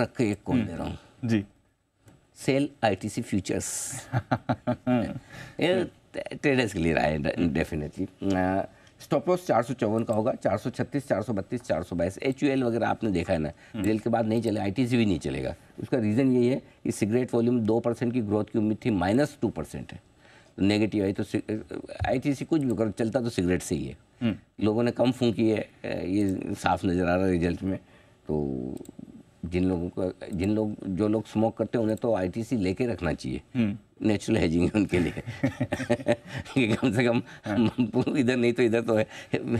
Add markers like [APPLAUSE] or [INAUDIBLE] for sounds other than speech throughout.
रख के एक कॉल दे रहा हूँ हम्म, जी सेल आईटीसी फ्यूचर्स [LAUGHS] ट्रेडर्स के लिए रहा है डेफिनेटली स्टॉप लॉस चार सौ चौवन का होगा चार सौ छत्तीस चार सौ बत्तीस चार सौ बाईस एच यू एल वगैरह आपने देखा है ना हम्म। रेल के बाद नहीं चले आई टी सी भी नहीं चलेगा उसका रीज़न यही है कि सिगरेट वॉल्यूम दो परसेंट की ग्रोथ की उम्मीद थी माइनस टू परसेंट है तो नेगेटिव आई तो आई टी सी कुछ भी करो चलता तो सिगरेट से ही है हम्म। लोगों ने कम फूकी है ये साफ नज़र आ रहा है रिजल्ट में तो जिन लोगों को जिन लोग जो लोग स्मोक करते हैं उन्हें तो आईटीसी लेके रखना चाहिए नेचुरल हेजिंग है उनके लिए [LAUGHS] कम से कम हाँ। इधर नहीं तो इधर तो है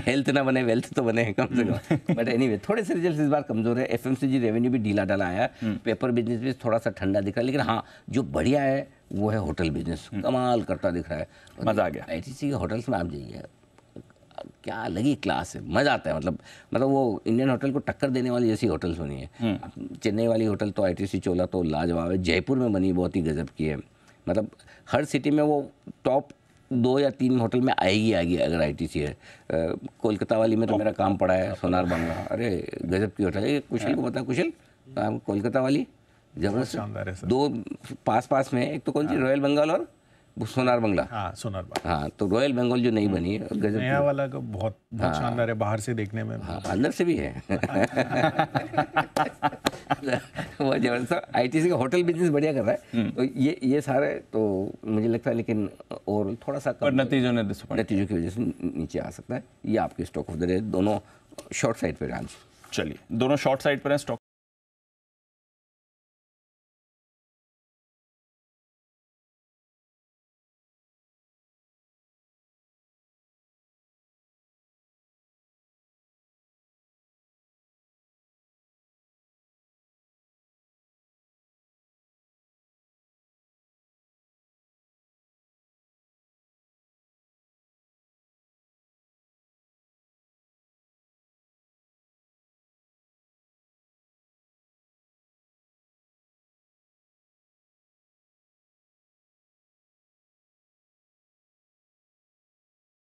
हेल्थ ना बने वेल्थ तो बने कम से कम बट हम्म। एनीवे थोड़े से रिजल्ट इस बार कमज़ोर है एफ रेवेन्यू भी ढीला डाला आया पेपर हम्म। बिजनेस भी थोड़ा सा ठंडा दिख रहा है लेकिन हाँ जो बढ़िया है वो है होटल हम्म। बिजनेस कमाल करता दिख रहा है मज़ा आ गया आई टी होटल्स में आप जाइए क्या अलग ही क्लास है मज़ा आता है मतलब मतलब वो इंडियन होटल को टक्कर देने वाली जैसी होटल्स सुनी है हम्म। चेन्नई वाली होटल तो आईटीसी चोला तो लाजवाब है जयपुर में बनी बहुत ही गजब की है मतलब हर सिटी में वो टॉप दो या तीन होटल में आएगी आएगी अगर आईटीसी है कोलकाता वाली में तो मेरा काम पड़ा है सोनार बंगला अरे गजब की होटल है कुशल को बता कुशल हाँ, कोलकाता वाली जबरदस्त दो पास पास में एक तो कौन सी हाँ। रॉयल बंगाल और सोनार बंगला हाँ सोनार बंगला हाँ तो रॉयल बंगल जो नहीं हम्म। बनी है गजब नया वाला का बहुत बहुत हाँ। शानदार है बाहर से देखने में हाँ, अंदर से भी है वो [LAUGHS] जबरदस्त आईटीसी तो का होटल बिजनेस बढ़िया कर रहा है हम्म। तो ये ये सारे तो मुझे लगता है लेकिन और थोड़ा सा पर नतीजों ने नतीजों की वजह से नीचे आ सकता है ये आपके स्टॉक ऑफ द डे दोनों शॉर्ट साइड पर आज चलिए दोनों शॉर्ट साइड पर हैं स्टॉक